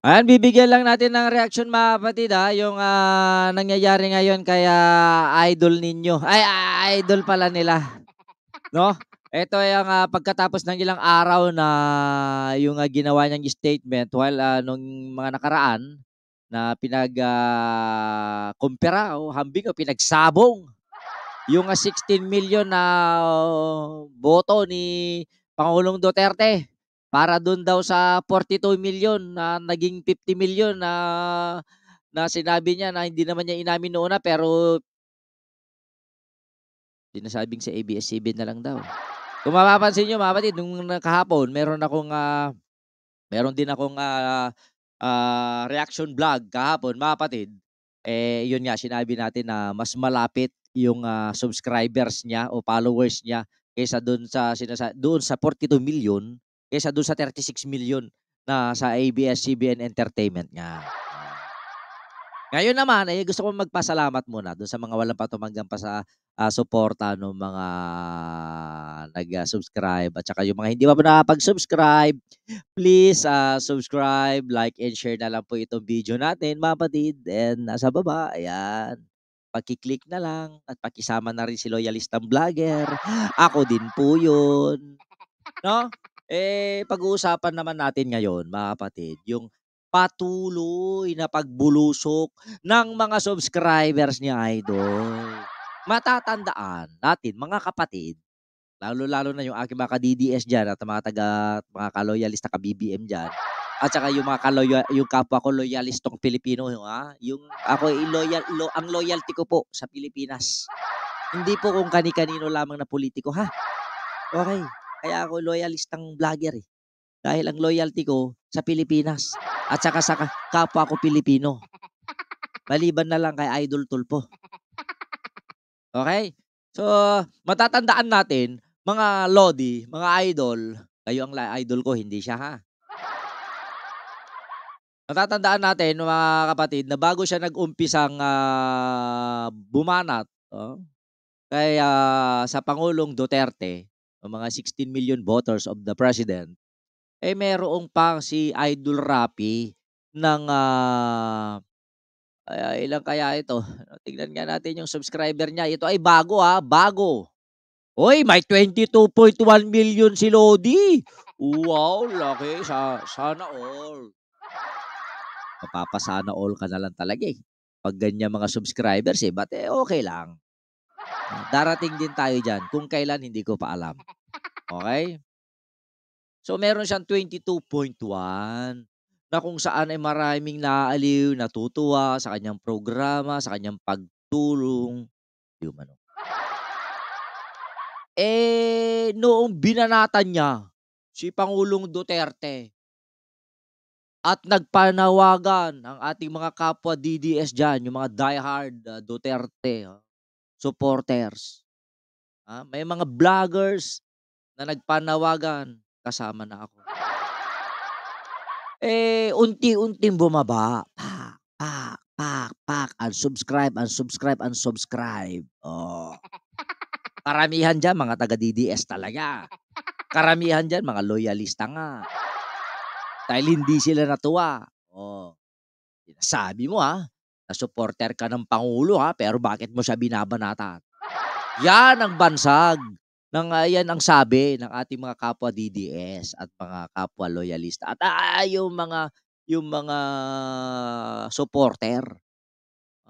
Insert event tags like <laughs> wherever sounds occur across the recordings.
Ayan, bibigyan lang natin ng reaction mga kapatid ha, yung uh, nangyayari ngayon kaya ah, idol ninyo. Ay, uh, idol pala nila. No? Ito yung uh, pagkatapos ng ilang araw na yung uh, ginawa niyang statement while uh, nung mga nakaraan na pinag uh, o hambing o pinagsabong yung uh, 16 million na uh, boto ni Pangulong Duterte para doon daw sa 42 million na naging 50 million na na sinabi niya na hindi naman niya inamin noon na pero sinasabing sa ABS-CBN na lang daw. Kung mapapansin niyo mga kapatid, nung kahapon, meron akong uh, meron din akong uh, uh, reaction vlog kahapon mga kapatid. Eh yun nga sinabi natin na mas malapit yung uh, subscribers niya o followers niya kaysa doon sa sinasa doon sa 42 million kaysa doon sa 36 million na sa ABS-CBN Entertainment nga. Ngayon naman, ay eh, gusto ko magpasalamat muna doon sa mga walang patumanggang pa sa uh, ah, suporta ng mga nag-subscribe at saka yung mga hindi pa nakapag-subscribe, please uh, subscribe, like, and share na lang po itong video natin, mga patid. And nasa baba, ayan, pakiclick na lang at pakisama na rin si Loyalistang Vlogger. Ako din po yun. No? Eh, pag-uusapan naman natin ngayon, mga kapatid, yung patuloy na pagbulusok ng mga subscribers ni Idol. Matatandaan natin, mga kapatid, lalo-lalo na yung aking mga ka-DDS dyan at mga taga, mga kaloyalista ka-BBM dyan, at saka yung mga kaloya, yung kapwa ko loyalistong Pilipino, ha? Yung ako eh, loyal, lo, ang loyalty ko po sa Pilipinas. Hindi po kung kani-kanino lamang na politiko, ha? Okay. Kaya ako loyalistang vlogger eh. Dahil ang loyalty ko sa Pilipinas at saka sa kapwa ko Pilipino. Maliban na lang kay Idol Tulpo. Okay? So, matatandaan natin, mga lodi, mga idol, kayo ang idol ko, hindi siya ha. Matatandaan natin mga kapatid na bago siya nag-umpisang uh, bumanat oh, kay uh, sa Pangulong Duterte, o mga 16 million voters of the president, eh merong pang si Idol Rappi ng uh, uh, ilang kaya ito? <laughs> Tignan nga natin yung subscriber niya. Ito ay bago ha, ah, bago. Hoy, may 22.1 million si Lodi. Wow, laki. Sa, sana all. Mapapasana all ka na lang talaga eh. Pag ganyan mga subscribers eh. But eh, okay lang. Darating din tayo dyan. Kung kailan, hindi ko pa alam. Okay? So, meron siyang 22.1 na kung saan ay maraming naaaliw, natutuwa sa kanyang programa, sa kanyang pagtulong. Di Eh, noong binanatan niya si Pangulong Duterte at nagpanawagan ang ating mga kapwa DDS dyan, yung mga diehard uh, Duterte, uh, supporters. Ah, may mga vloggers na nagpanawagan, kasama na ako. eh, unti-unting bumaba. Pak, pak, pak, pak. Unsubscribe, unsubscribe, unsubscribe. Oh. Karamihan dyan, mga taga-DDS talaga. Karamihan dyan, mga loyalista nga. Dahil hindi sila natuwa. Oh. Sabi mo ah, na supporter ka ng Pangulo ha, pero bakit mo siya binabanatan? Yan ang bansag. Nang, uh, ah, yan ang sabi ng ating mga kapwa DDS at mga kapwa loyalista. At uh, yung mga yung mga supporter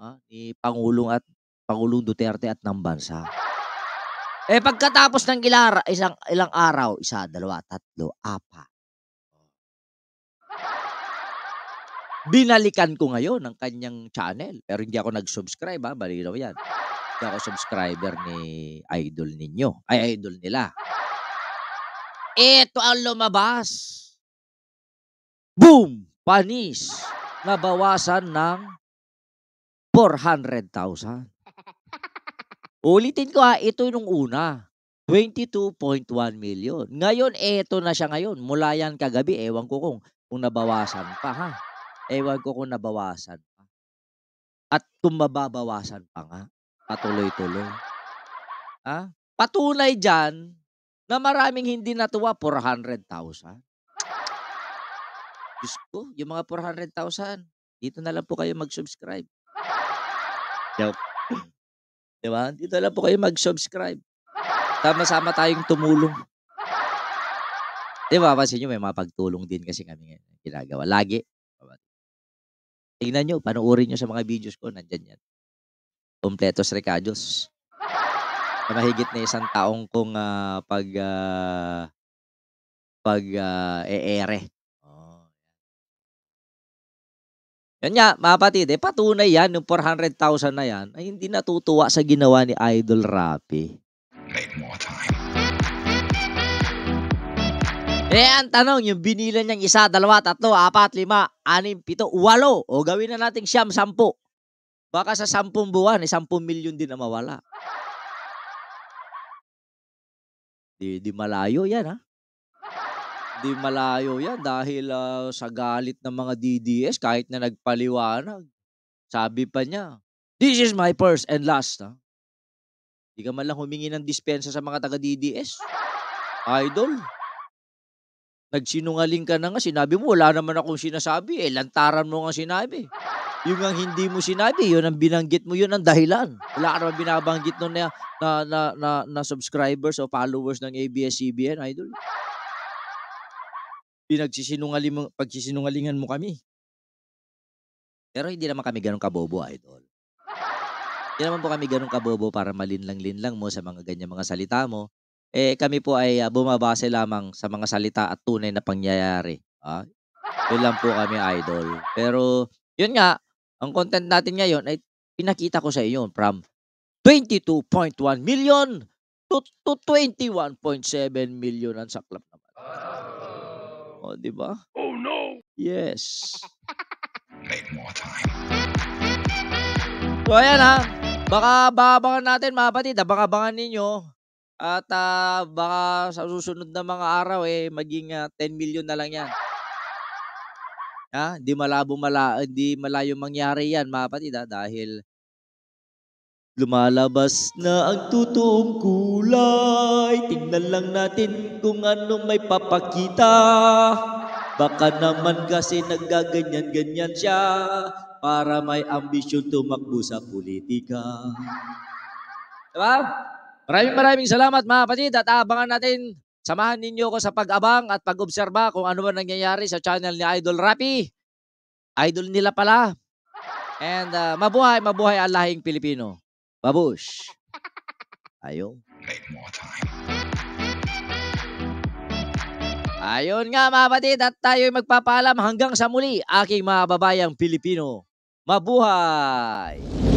ha, ni Pangulong at Pangulong Duterte at ng bansa. Eh pagkatapos ng ilara, isang ilang araw, isa, dalawa, tatlo, apat, binalikan ko ngayon ang kanyang channel. Pero hindi ako nag-subscribe ha, balinaw yan. Hindi ako subscriber ni idol ninyo. Ay, idol nila. Ito ang lumabas. Boom! Panis. Nabawasan ng 400,000. Ulitin ko ha, ito yung una. 22.1 million. Ngayon, eto na siya ngayon. Mula yan kagabi, ewan ko kung, kung nabawasan pa ha ewan ko kung nabawasan pa. At kung mababawasan pa nga, patuloy-tuloy. Ha? Ah, patunay dyan na maraming hindi natuwa, 400,000. Diyos ko, yung mga 400,000, dito na lang po kayo mag-subscribe. Joke. Di Dito na lang po kayo mag-subscribe. Sama-sama tayong tumulong. Di ba? Pansin nyo, may mga pagtulong din kasi kami ginagawa. Lagi. Tingnan nyo, panuorin nyo sa mga videos ko, nandyan yan. Kompletos recados. Na mahigit na isang taong kong uh, ah, pag uh, pag uh, e-ere. Oh. Yan nga, mga patid, eh, patunay yan, yung 400,000 na yan, ay hindi natutuwa sa ginawa ni Idol Rapi. Make more time. Eh, ang tanong, yung binila niyang isa, dalawa, tatlo, apat, lima, anim, pito, walo. O gawin na nating siyam, sampu. Baka sa sampung buwan, eh, sampung milyon din na mawala. Di, di malayo yan, ha? Di malayo yan dahil uh, sa galit ng mga DDS, kahit na nagpaliwanag, sabi pa niya, this is my first and last. Ha? Di ka man lang humingi ng dispensa sa mga taga-DDS. Idol. Nagsinungaling ka na nga, sinabi mo, wala naman akong sinasabi. Eh, lantaran mo nga sinabi. Yung ang hindi mo sinabi, yun ang binanggit mo, yun ang dahilan. Wala ka naman binabanggit nun na, na, na, na, na subscribers o followers ng ABS-CBN, idol. Pinagsisinungaling mo, pagsisinungalingan mo kami. Pero hindi naman kami ganun kabobo, idol. Hindi naman po kami ganun kabobo para malinlang-linlang mo sa mga ganyan mga salita mo eh kami po ay ah, bumabase lamang sa mga salita at tunay na pangyayari. Ah, yun lang po kami idol. Pero yun nga, ang content natin ngayon ay pinakita ko sa inyo from 22.1 million to, to 21.7 million ang saklap naman. Oh, di ba? Oh no! Yes. Make <laughs> more time. So ayan ha, baka babangan natin mga kapatid, abang-abangan ninyo at ah, baka sa susunod na mga araw eh maging ah, 10 million na lang 'yan. Ha? Hindi malabo mala hindi malayo mangyari 'yan, mga kapatid, dahil Lumalabas na ang totoong kulay Tingnan lang natin kung ano may papakita Baka naman kasi nagaganyan ganyan siya Para may ambisyon tumakbo sa politika Diba? Maraming maraming salamat mga kapatid at abangan natin. Samahan ninyo ako sa pag-abang at pag-obserba kung ano man nangyayari sa channel ni Idol Rapi. Idol nila pala. And uh, mabuhay, mabuhay ang lahing Pilipino. Babush. Ayun. Ayun nga mga kapatid at tayo'y magpapaalam hanggang sa muli aking mga babayang Pilipino. Mabuhay!